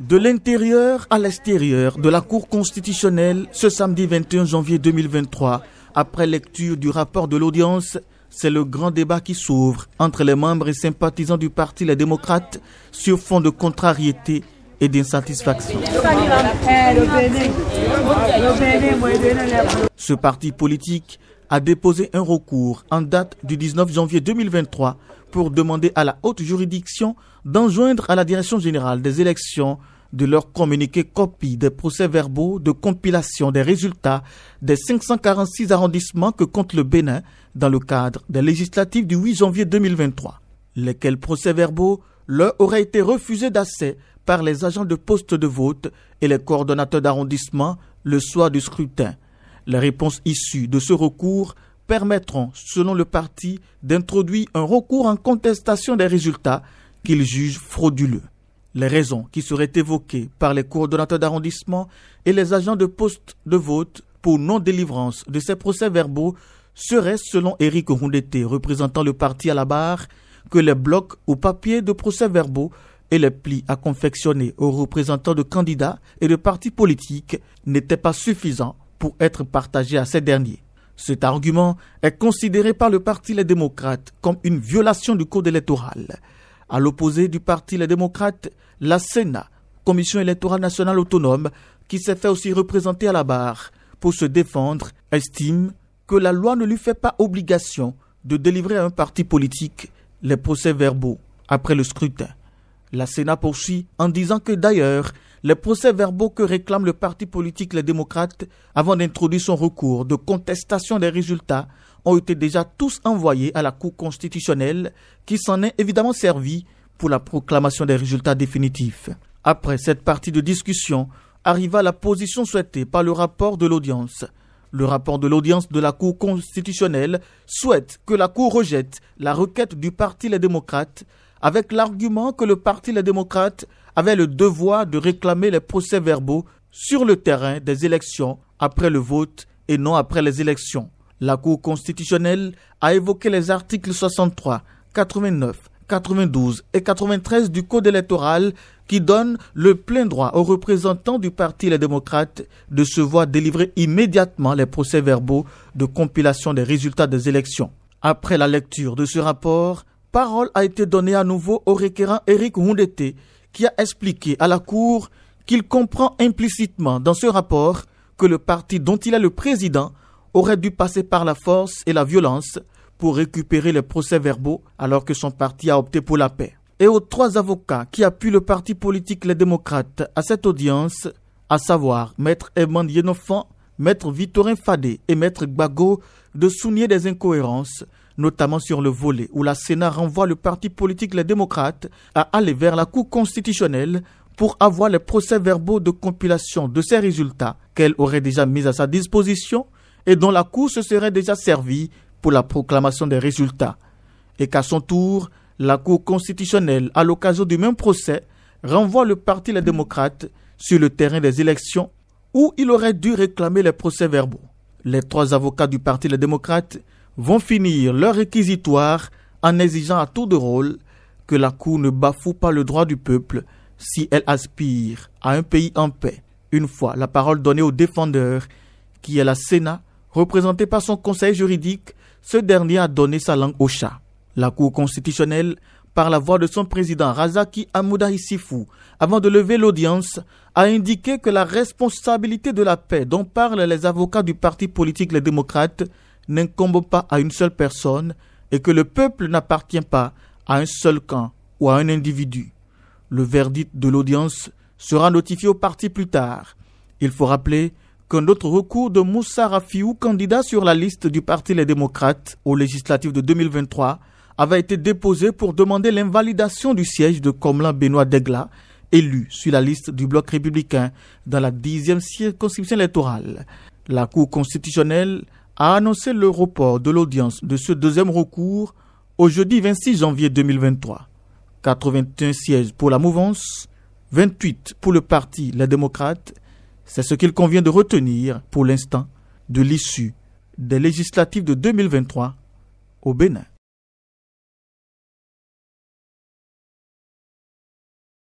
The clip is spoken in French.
De l'intérieur à l'extérieur de la Cour constitutionnelle, ce samedi 21 janvier 2023, après lecture du rapport de l'audience, c'est le grand débat qui s'ouvre entre les membres et sympathisants du Parti Les Démocrates sur fond de contrariété et d'insatisfaction. Ce parti politique a déposé un recours en date du 19 janvier 2023 pour demander à la haute juridiction d'enjoindre à la Direction générale des élections de leur communiquer copie des procès-verbaux de compilation des résultats des 546 arrondissements que compte le Bénin dans le cadre des législatives du 8 janvier 2023, lesquels procès-verbaux leur auraient été refusés d'accès par les agents de poste de vote et les coordonnateurs d'arrondissement le soir du scrutin. Les réponses issues de ce recours permettront, selon le parti, d'introduire un recours en contestation des résultats qu'il juge frauduleux. Les raisons qui seraient évoquées par les coordonnateurs d'arrondissement et les agents de poste de vote pour non-délivrance de ces procès-verbaux seraient, selon Éric Rondeté, représentant le parti à la barre, que les blocs ou papiers de procès-verbaux et les plis à confectionner aux représentants de candidats et de partis politiques n'étaient pas suffisants pour être partagé à ces derniers. Cet argument est considéré par le Parti Les Démocrates comme une violation du code électoral. À l'opposé du Parti Les Démocrates, la Sénat, Commission électorale nationale autonome, qui s'est fait aussi représenter à la barre pour se défendre, estime que la loi ne lui fait pas obligation de délivrer à un parti politique les procès verbaux après le scrutin. La Sénat poursuit en disant que d'ailleurs, les procès-verbaux que réclame le parti politique Les Démocrates avant d'introduire son recours de contestation des résultats ont été déjà tous envoyés à la Cour constitutionnelle qui s'en est évidemment servi pour la proclamation des résultats définitifs. Après cette partie de discussion, arriva la position souhaitée par le rapport de l'audience. Le rapport de l'audience de la Cour constitutionnelle souhaite que la Cour rejette la requête du Parti Les Démocrates avec l'argument que le Parti Les Démocrates avait le devoir de réclamer les procès-verbaux sur le terrain des élections après le vote et non après les élections. La Cour constitutionnelle a évoqué les articles 63, 89, 92 et 93 du Code électoral qui donnent le plein droit aux représentants du Parti Les Démocrates de se voir délivrer immédiatement les procès-verbaux de compilation des résultats des élections. Après la lecture de ce rapport, parole a été donnée à nouveau au requérant Eric Houndete, qui a expliqué à la Cour qu'il comprend implicitement dans ce rapport que le parti dont il est le président aurait dû passer par la force et la violence pour récupérer les procès-verbaux alors que son parti a opté pour la paix. Et aux trois avocats qui appuient le parti politique Les Démocrates à cette audience, à savoir Maître Edmond Yenofan, Maître Victorin Fadé et Maître Gbago, de souligner des incohérences notamment sur le volet où la Sénat renvoie le parti politique Les Démocrates à aller vers la Cour constitutionnelle pour avoir les procès-verbaux de compilation de ces résultats qu'elle aurait déjà mis à sa disposition et dont la Cour se serait déjà servie pour la proclamation des résultats. Et qu'à son tour, la Cour constitutionnelle, à l'occasion du même procès, renvoie le parti Les Démocrates sur le terrain des élections où il aurait dû réclamer les procès-verbaux. Les trois avocats du parti Les Démocrates vont finir leur réquisitoire en exigeant à tout de rôle que la Cour ne bafoue pas le droit du peuple si elle aspire à un pays en paix. Une fois la parole donnée au défendeur, qui est la Sénat, représenté par son conseil juridique, ce dernier a donné sa langue au chat. La Cour constitutionnelle, par la voix de son président Razaki Amouda Issifou, avant de lever l'audience, a indiqué que la responsabilité de la paix dont parlent les avocats du parti politique Les Démocrates n'incombe pas à une seule personne et que le peuple n'appartient pas à un seul camp ou à un individu. Le verdict de l'audience sera notifié au parti plus tard. Il faut rappeler qu'un autre recours de Moussa Rafiou, candidat sur la liste du Parti Les Démocrates au législatif de 2023, avait été déposé pour demander l'invalidation du siège de Comlan Benoît Degla, élu sur la liste du bloc républicain dans la dixième circonscription électorale. La Cour constitutionnelle a annoncé le report de l'audience de ce deuxième recours au jeudi 26 janvier 2023. 81 sièges pour la mouvance, 28 pour le parti Les Démocrate. C'est ce qu'il convient de retenir pour l'instant de l'issue des législatives de 2023 au Bénin.